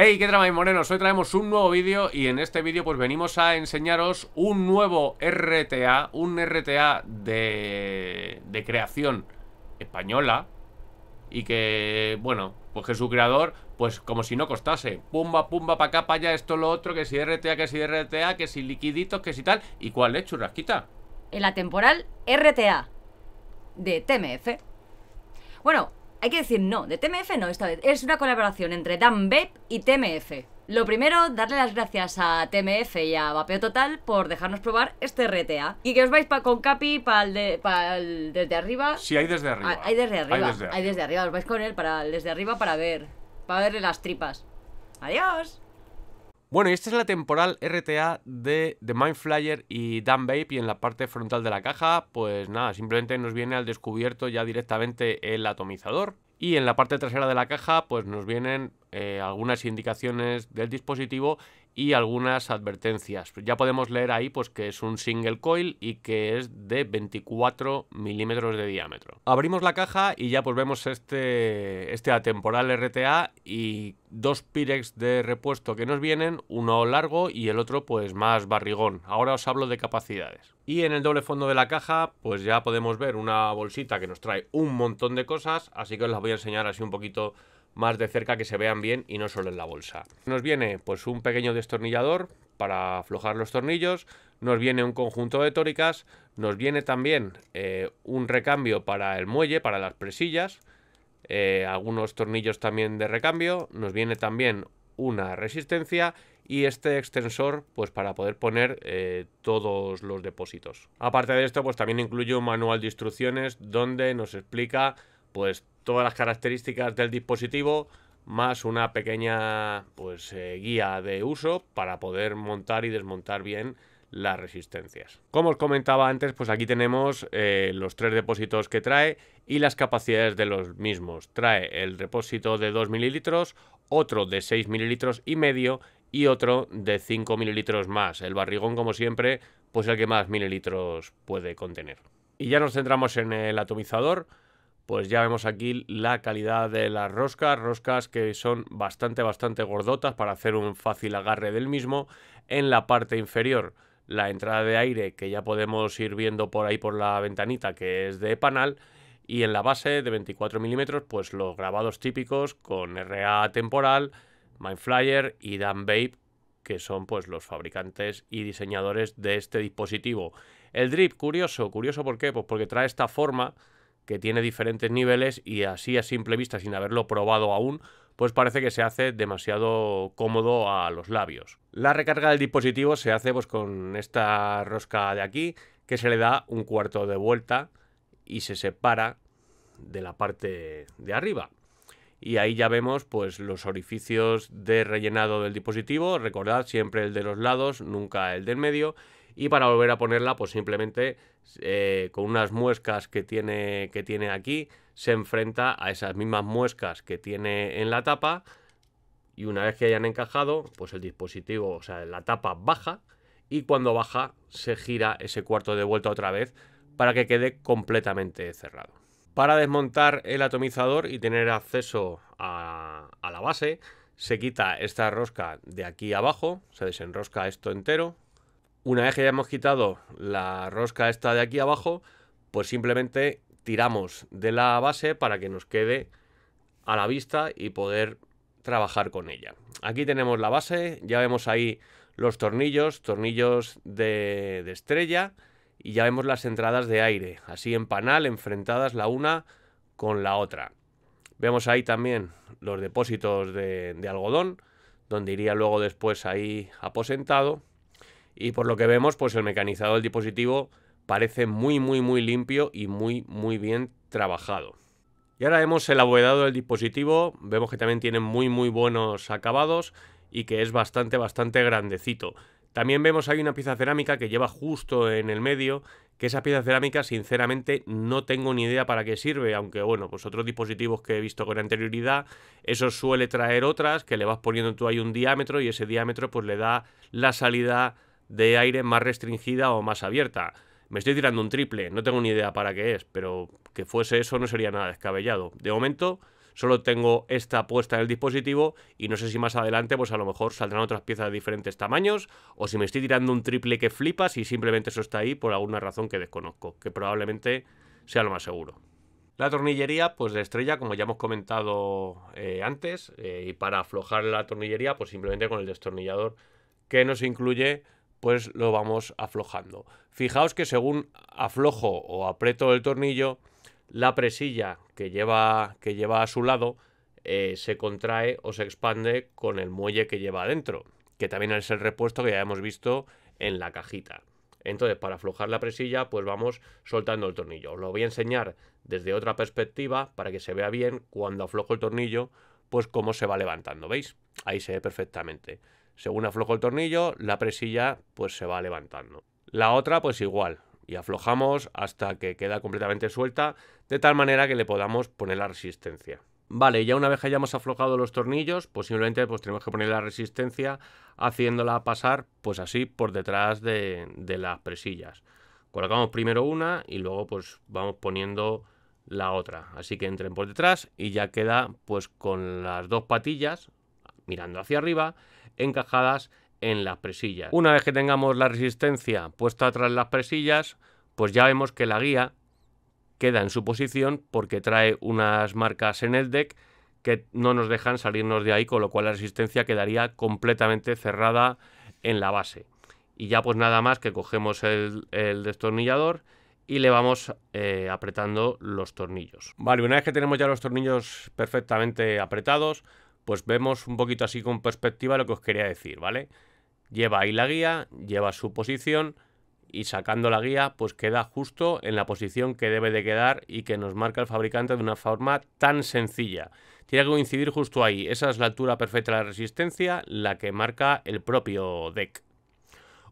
Hey, qué drama y Moreno. hoy traemos un nuevo vídeo y en este vídeo pues venimos a enseñaros un nuevo RTA, un RTA de, de creación española y que, bueno, pues que su creador, pues como si no costase, pumba, pumba, pa' acá, pa' allá, esto, lo otro, que si RTA, que si RTA, que si liquiditos, que si tal, ¿y cuál es, churrasquita? En la temporal RTA de TMF. Bueno, hay que decir no, de TMF no esta vez. Es una colaboración entre Dan Beb y TMF. Lo primero, darle las gracias a TMF y a Vapeo Total por dejarnos probar este RTA. Y que os vais pa con Capi para el, de, desde arriba. Sí, hay desde arriba. hay desde arriba. Hay desde arriba. Os vais con él para desde arriba para ver. Para verle las tripas. Adiós. Bueno, y esta es la temporal RTA de The Mind Flyer y Dan Babe. Y en la parte frontal de la caja, pues nada, simplemente nos viene al descubierto ya directamente el atomizador. Y en la parte trasera de la caja, pues nos vienen eh, algunas indicaciones del dispositivo y algunas advertencias. Ya podemos leer ahí pues, que es un single coil y que es de 24 milímetros de diámetro. Abrimos la caja y ya pues vemos este, este atemporal RTA y dos Pirex de repuesto que nos vienen, uno largo y el otro pues más barrigón. Ahora os hablo de capacidades. Y en el doble fondo de la caja pues ya podemos ver una bolsita que nos trae un montón de cosas, así que os las voy a enseñar así un poquito más de cerca que se vean bien y no solo en la bolsa. Nos viene pues un pequeño destornillador para aflojar los tornillos, nos viene un conjunto de tóricas, nos viene también eh, un recambio para el muelle, para las presillas, eh, algunos tornillos también de recambio, nos viene también una resistencia y este extensor pues para poder poner eh, todos los depósitos. Aparte de esto pues también incluye un manual de instrucciones donde nos explica pues todas las características del dispositivo más una pequeña pues eh, guía de uso para poder montar y desmontar bien las resistencias. Como os comentaba antes, pues aquí tenemos eh, los tres depósitos que trae y las capacidades de los mismos. Trae el depósito de 2 mililitros, otro de 6 mililitros y medio y otro de 5 mililitros más. El barrigón, como siempre, pues el que más mililitros puede contener. Y ya nos centramos en el atomizador pues ya vemos aquí la calidad de las roscas, roscas que son bastante, bastante gordotas para hacer un fácil agarre del mismo. En la parte inferior, la entrada de aire que ya podemos ir viendo por ahí por la ventanita que es de panal. Y en la base de 24 milímetros, pues los grabados típicos con RA temporal, Mindflyer y Dan Babe, que son pues los fabricantes y diseñadores de este dispositivo. El drip, curioso, curioso por qué, pues porque trae esta forma que tiene diferentes niveles y así a simple vista, sin haberlo probado aún, pues parece que se hace demasiado cómodo a los labios. La recarga del dispositivo se hace pues con esta rosca de aquí, que se le da un cuarto de vuelta y se separa de la parte de arriba. Y ahí ya vemos pues los orificios de rellenado del dispositivo, recordad siempre el de los lados, nunca el del medio, y para volver a ponerla pues simplemente eh, con unas muescas que tiene, que tiene aquí se enfrenta a esas mismas muescas que tiene en la tapa y una vez que hayan encajado pues el dispositivo, o sea la tapa baja y cuando baja se gira ese cuarto de vuelta otra vez para que quede completamente cerrado. Para desmontar el atomizador y tener acceso a la base se quita esta rosca de aquí abajo, se desenrosca esto entero, una vez que ya hemos quitado la rosca esta de aquí abajo, pues simplemente tiramos de la base para que nos quede a la vista y poder trabajar con ella. Aquí tenemos la base, ya vemos ahí los tornillos, tornillos de, estrella y ya vemos las entradas de aire, así en panal, enfrentadas la una con la otra. Vemos ahí también los depósitos de, de algodón, donde iría luego después ahí aposentado y por lo que vemos, pues el mecanizado del dispositivo parece muy, muy, muy limpio y muy, muy bien trabajado. Y ahora hemos el abovedado del dispositivo, vemos que también tiene muy, muy buenos acabados y que es bastante, bastante grandecito. También vemos hay una pieza cerámica que lleva justo en el medio, que esa pieza cerámica sinceramente no tengo ni idea para qué sirve, aunque bueno, pues otros dispositivos que he visto con anterioridad, eso suele traer otras que le vas poniendo tú ahí un diámetro y ese diámetro pues le da la salida de aire más restringida o más abierta. Me estoy tirando un triple, no tengo ni idea para qué es, pero que fuese eso no sería nada descabellado. De momento, solo tengo esta puesta en el dispositivo y no sé si más adelante, pues a lo mejor saldrán otras piezas de diferentes tamaños o si me estoy tirando un triple que flipas y simplemente eso está ahí por alguna razón que desconozco, que probablemente sea lo más seguro. La tornillería, pues de estrella, como ya hemos comentado eh, antes, eh, y para aflojar la tornillería, pues simplemente con el destornillador que nos incluye pues lo vamos aflojando. Fijaos que según aflojo o aprieto el tornillo, la presilla que lleva, que lleva a su lado eh, se contrae o se expande con el muelle que lleva adentro, que también es el repuesto que ya hemos visto en la cajita. Entonces, para aflojar la presilla, pues vamos soltando el tornillo. Os lo voy a enseñar desde otra perspectiva para que se vea bien cuando aflojo el tornillo, pues cómo se va levantando, ¿veis? Ahí se ve perfectamente. Según aflojo el tornillo, la presilla pues se va levantando. La otra pues igual, y aflojamos hasta que queda completamente suelta, de tal manera que le podamos poner la resistencia. Vale, ya una vez que hayamos aflojado los tornillos, posiblemente pues, tenemos que poner la resistencia haciéndola pasar pues así por detrás de, de las presillas. Colocamos primero una y luego pues vamos poniendo la otra. Así que entren por detrás y ya queda pues con las dos patillas mirando hacia arriba, encajadas en las presillas. Una vez que tengamos la resistencia puesta atrás las presillas, pues ya vemos que la guía queda en su posición porque trae unas marcas en el deck que no nos dejan salirnos de ahí, con lo cual la resistencia quedaría completamente cerrada en la base. Y ya pues nada más que cogemos el, destornillador y le vamos eh, apretando los tornillos. Vale, una vez que tenemos ya los tornillos perfectamente apretados, pues vemos un poquito así con perspectiva lo que os quería decir, ¿vale? Lleva ahí la guía, lleva su posición y sacando la guía pues queda justo en la posición que debe de quedar y que nos marca el fabricante de una forma tan sencilla. Tiene que coincidir justo ahí, esa es la altura perfecta de la resistencia, la que marca el propio deck.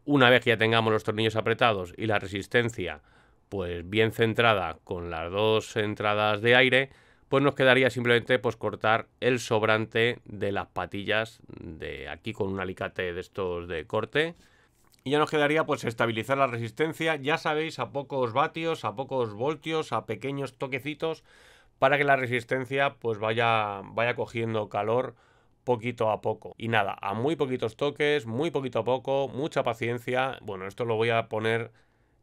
Una vez que ya tengamos los tornillos apretados y la resistencia pues bien centrada con las dos entradas de aire, pues nos quedaría simplemente pues cortar el sobrante de las patillas de aquí con un alicate de estos de corte y ya nos quedaría pues estabilizar la resistencia ya sabéis a pocos vatios a pocos voltios a pequeños toquecitos para que la resistencia pues vaya vaya cogiendo calor poquito a poco. Y nada, a muy poquitos toques, muy poquito a poco, mucha paciencia. Bueno, esto lo voy a poner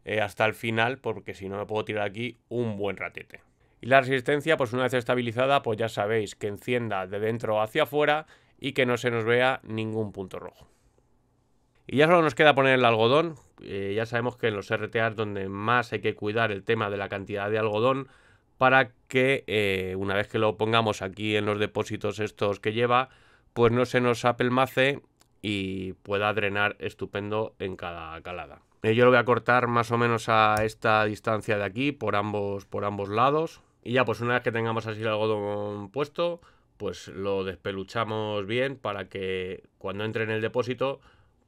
eh, hasta el final porque si no me puedo tirar aquí un buen ratete. Y la resistencia, pues una vez estabilizada, pues ya sabéis que encienda de dentro hacia afuera y que no se nos vea ningún punto rojo. Y ya solo nos queda poner el algodón. Eh, ya sabemos que en los es donde más hay que cuidar el tema de la cantidad de algodón para que eh, una vez que lo pongamos aquí en los depósitos estos que lleva, pues no se nos apelmace y pueda drenar estupendo en cada calada. Eh, yo lo voy a cortar más o menos a esta distancia de aquí por ambos, por ambos lados. Y ya, pues una vez que tengamos así el algodón puesto, pues lo despeluchamos bien para que cuando entre en el depósito,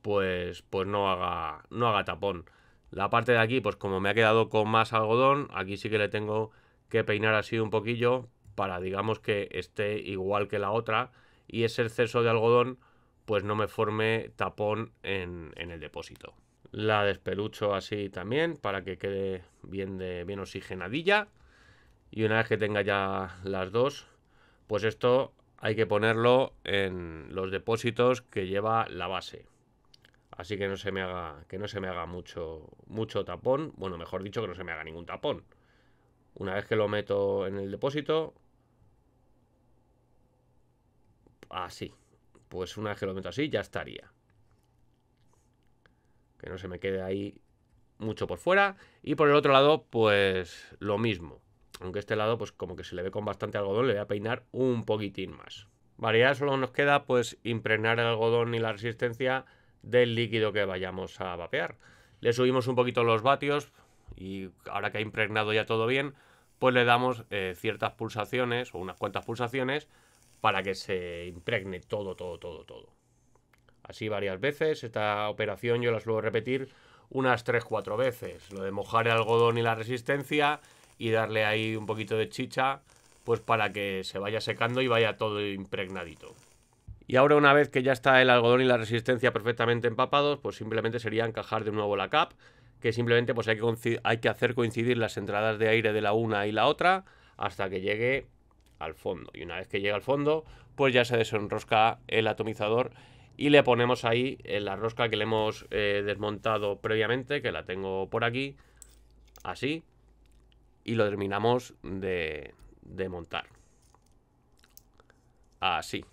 pues, pues no, haga, no haga tapón. La parte de aquí, pues como me ha quedado con más algodón, aquí sí que le tengo que peinar así un poquillo para, digamos, que esté igual que la otra y ese exceso de algodón, pues no me forme tapón en, el depósito. La despelucho así también para que quede bien, de, bien oxigenadilla y una vez que tenga ya las dos, pues esto hay que ponerlo en los depósitos que lleva la base. Así que no se me haga, que no se me haga mucho, mucho tapón. Bueno, mejor dicho, que no se me haga ningún tapón. Una vez que lo meto en el depósito. Así. Pues una vez que lo meto así, ya estaría. Que no se me quede ahí mucho por fuera. Y por el otro lado, pues lo mismo. Aunque este lado, pues como que se le ve con bastante algodón, le voy a peinar un poquitín más. Vale, ya solo nos queda pues impregnar el algodón y la resistencia del líquido que vayamos a vapear. Le subimos un poquito los vatios y ahora que ha impregnado ya todo bien, pues le damos eh, ciertas pulsaciones o unas cuantas pulsaciones para que se impregne todo, todo, todo, todo. Así varias veces. Esta operación yo la suelo repetir unas 3-4 veces. Lo de mojar el algodón y la resistencia y darle ahí un poquito de chicha, pues para que se vaya secando y vaya todo impregnadito. Y ahora una vez que ya está el algodón y la resistencia perfectamente empapados, pues simplemente sería encajar de nuevo la cap, que simplemente pues hay que, hay que hacer coincidir las entradas de aire de la una y la otra hasta que llegue al fondo. Y una vez que llega al fondo, pues ya se desenrosca el atomizador y le ponemos ahí eh, la rosca que le hemos eh, desmontado previamente, que la tengo por aquí, así, y lo terminamos de, montar. Así.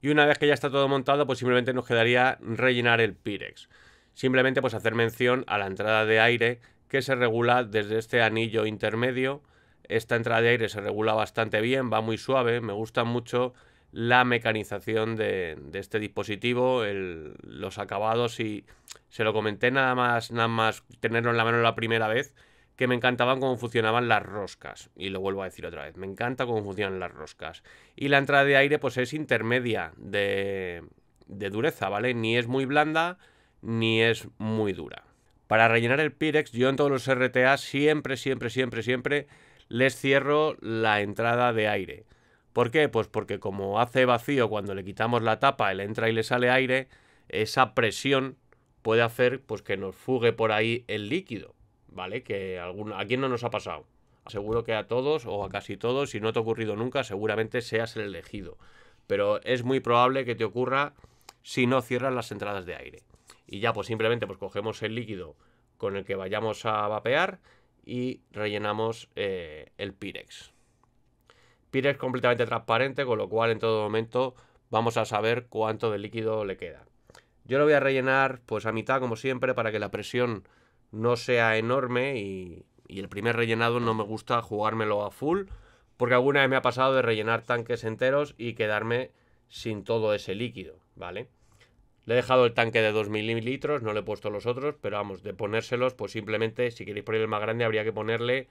Y una vez que ya está todo montado, pues simplemente nos quedaría rellenar el Pirex. Simplemente pues hacer mención a la entrada de aire que se regula desde este anillo intermedio. Esta entrada de aire se regula bastante bien, va muy suave. Me gusta mucho la mecanización de, este dispositivo, los acabados y se lo comenté nada más, nada más tenerlo en la mano la primera vez que me encantaban cómo funcionaban las roscas. Y lo vuelvo a decir otra vez, me encanta cómo funcionan las roscas. Y la entrada de aire pues es intermedia de, dureza, ¿vale? Ni es muy blanda ni es muy dura. Para rellenar el Pirex, yo en todos los RTA siempre, siempre, siempre, siempre les cierro la entrada de aire. ¿Por qué? Pues porque como hace vacío cuando le quitamos la tapa, él entra y le sale aire, esa presión puede hacer pues, que nos fugue por ahí el líquido. ¿vale? Que a quién no nos ha pasado. Aseguro que a todos o a casi todos, si no te ha ocurrido nunca, seguramente seas el elegido. Pero es muy probable que te ocurra si no cierras las entradas de aire. Y ya pues simplemente pues cogemos el líquido con el que vayamos a vapear y rellenamos eh, el Pirex. Pirex completamente transparente, con lo cual en todo momento vamos a saber cuánto de líquido le queda. Yo lo voy a rellenar pues a mitad como siempre para que la presión no sea enorme y, el primer rellenado no me gusta jugármelo a full, porque alguna vez me ha pasado de rellenar tanques enteros y quedarme sin todo ese líquido, ¿vale? Le he dejado el tanque de 2 mililitros, no le he puesto los otros, pero vamos, de ponérselos, pues simplemente, si queréis poner el más grande, habría que ponerle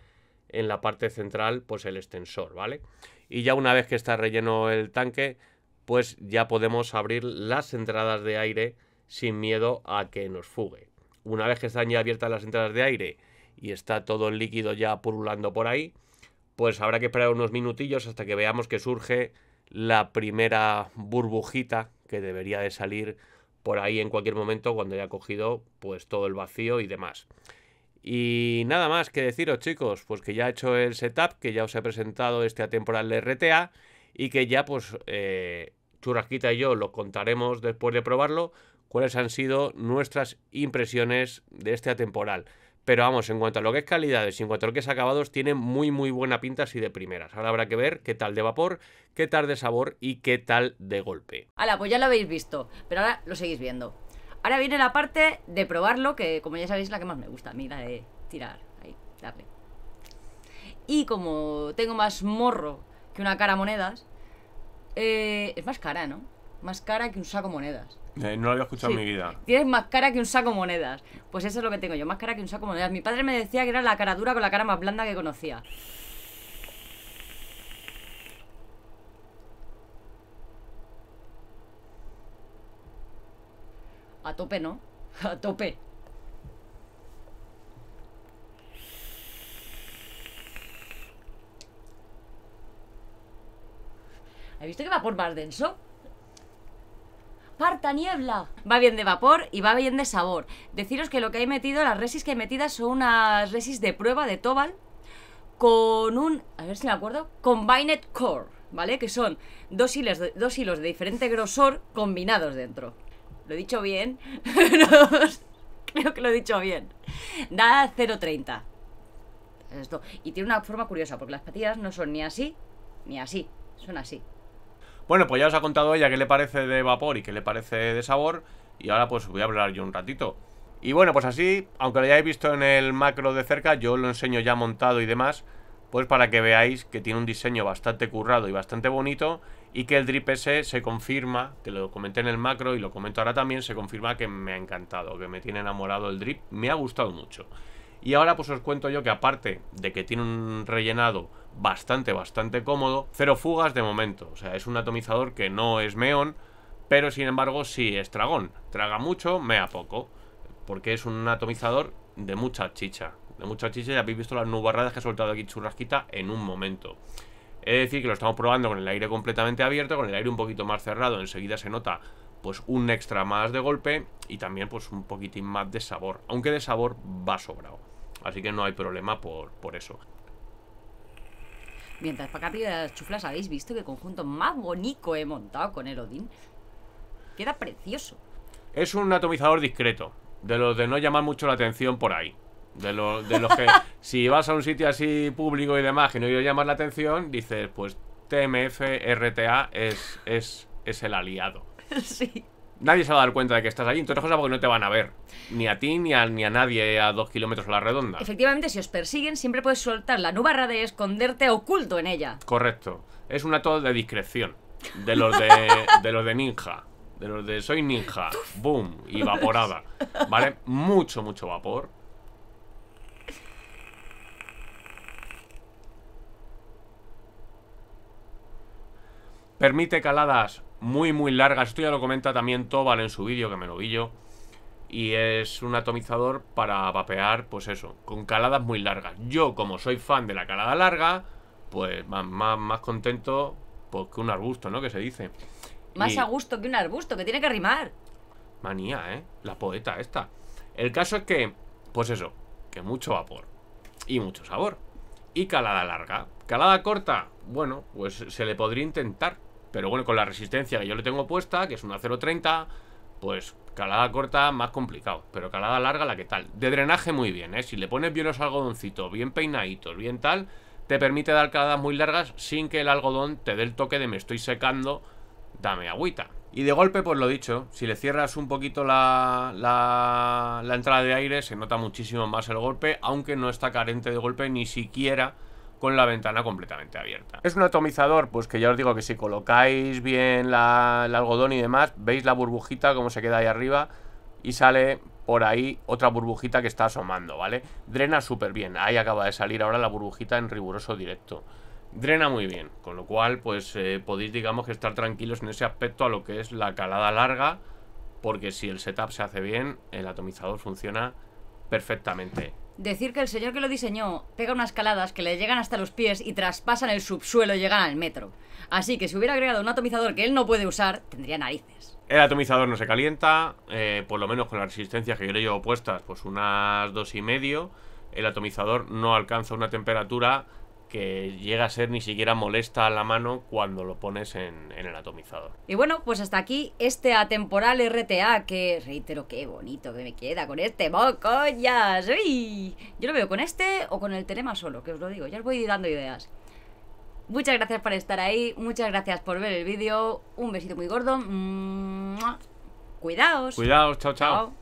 en la parte central, pues el extensor, ¿vale? Y ya una vez que está relleno el tanque, pues ya podemos abrir las entradas de aire sin miedo a que nos fugue una vez que están ya abiertas las entradas de aire y está todo el líquido ya pululando por ahí, pues habrá que esperar unos minutillos hasta que veamos que surge la primera burbujita que debería de salir por ahí en cualquier momento cuando haya cogido pues todo el vacío y demás. Y nada más que deciros chicos, pues que ya he hecho el setup, que ya os he presentado este atemporal RTA y que ya pues eh, Churrasquita y yo lo contaremos después de probarlo cuáles han sido nuestras impresiones de este atemporal. Pero vamos, en cuanto a lo que es calidades y en cuanto a lo que es acabados, tiene muy muy buena pinta así de primeras. Ahora habrá que ver qué tal de vapor, qué tal de sabor y qué tal de golpe. Hala, pues ya lo habéis visto, pero ahora lo seguís viendo. Ahora viene la parte de probarlo, que como ya sabéis es la que más me gusta Mira, mí, de tirar, ahí, darle. Y como tengo más morro que una cara monedas, eh, es más cara, ¿no? Más cara que un saco monedas. Eh, no lo había escuchado en mi vida. Tienes más cara que un saco monedas. Pues eso es lo que tengo yo, más cara que un saco monedas. Mi padre me decía que era la cara dura con la cara más blanda que conocía. A tope, ¿no? A tope. ¿Has visto que va por más denso? Parta niebla. Va bien de vapor y va bien de sabor. Deciros que lo que he metido, las resis que he metidas son unas resis de prueba de Tobal con un, a ver si me acuerdo, Combined Core, ¿vale? Que son dos hilos de, dos hilos de diferente grosor combinados dentro. ¿Lo he dicho bien? Creo que lo he dicho bien. Da 0.30. Esto. Y tiene una forma curiosa, porque las patillas no son ni así, ni así. Son así. Bueno, pues ya os ha contado ella qué le parece de vapor y qué le parece de sabor. Y ahora pues voy a hablar yo un ratito. Y bueno, pues así, aunque lo hayáis visto en el macro de cerca, yo lo enseño ya montado y demás. Pues para que veáis que tiene un diseño bastante currado y bastante bonito. Y que el Drip ese se confirma, que lo comenté en el macro y lo comento ahora también, se confirma que me ha encantado, que me tiene enamorado el Drip. Me ha gustado mucho. Y ahora pues os cuento yo que aparte de que tiene un rellenado bastante, bastante cómodo, cero fugas de momento. O sea, es un atomizador que no es meón, pero sin embargo sí es tragón. Traga mucho, mea poco, porque es un atomizador de mucha chicha. De mucha chicha, ya habéis visto las nubarradas que ha soltado aquí churrasquita en un momento. Es decir, que lo estamos probando con el aire completamente abierto, con el aire un poquito más cerrado, enseguida se nota pues un extra más de golpe y también pues un poquitín más de sabor, aunque de sabor va sobrado. Así que no hay problema por, por eso. Mientras para acá las chuflas habéis visto qué conjunto más bonito he montado con el Odin? Queda precioso. Es un atomizador discreto, de los de no llamar mucho la atención por ahí. De, de los que si vas a un sitio así público y demás y no quiero llamar la atención, dices, pues TMF, RTA es, es, es el aliado. Sí nadie se va a dar cuenta de que estás allí. Entonces cosas porque no te van a ver. Ni a ti, ni a, ni nadie a dos kilómetros a la redonda. Efectivamente, si os persiguen, siempre puedes soltar la nubarra de esconderte oculto en ella. Correcto. Es un ato de discreción. De los de, de los de ninja. De los de soy ninja. Boom. Y vaporada. ¿Vale? Mucho, mucho vapor. Permite caladas muy, muy larga, Esto ya lo comenta también Tobal en su vídeo, que me lo vi yo. Y es un atomizador para vapear, pues eso, con caladas muy largas. Yo, como soy fan de la calada larga, pues más, más, contento porque que un arbusto, ¿no? Que se dice. Más a gusto que un arbusto, que tiene que rimar. Manía, ¿eh? La poeta esta. El caso es que, pues eso, que mucho vapor y mucho sabor. Y calada larga. Calada corta, bueno, pues se le podría intentar. Pero bueno, con la resistencia que yo le tengo puesta, que es una 0.30, pues calada corta más complicado. Pero calada larga la que tal. De drenaje muy bien, ¿eh? Si le pones bien los algodoncitos, bien peinaditos, bien tal, te permite dar caladas muy largas sin que el algodón te dé el toque de me estoy secando, dame agüita. Y de golpe, pues lo dicho, si le cierras un poquito la, la, la entrada de aire, se nota muchísimo más el golpe, aunque no está carente de golpe ni siquiera con la ventana completamente abierta. Es un atomizador, pues que ya os digo que si colocáis bien el algodón y demás, veis la burbujita como se queda ahí arriba y sale por ahí otra burbujita que está asomando, ¿vale? Drena súper bien, ahí acaba de salir ahora la burbujita en riguroso directo. Drena muy bien, con lo cual pues eh, podéis digamos que estar tranquilos en ese aspecto a lo que es la calada larga, porque si el setup se hace bien, el atomizador funciona perfectamente. Decir que el señor que lo diseñó pega unas caladas que le llegan hasta los pies y traspasan el subsuelo y llegan al metro. Así que si hubiera agregado un atomizador que él no puede usar, tendría narices. El atomizador no se calienta, eh, por lo menos con las resistencias que yo le llevo puestas, pues unas dos y medio. El atomizador no alcanza una temperatura que llega a ser ni siquiera molesta a la mano cuando lo pones en, el atomizador. Y bueno, pues hasta aquí este atemporal RTA, que reitero, qué bonito que me queda con este ya ¡Uy! Yo lo veo con este o con el telema solo, que os lo digo, ya os voy dando ideas. Muchas gracias por estar ahí, muchas gracias por ver el vídeo, un besito muy gordo. Cuidaos. Cuidaos, chao. chao.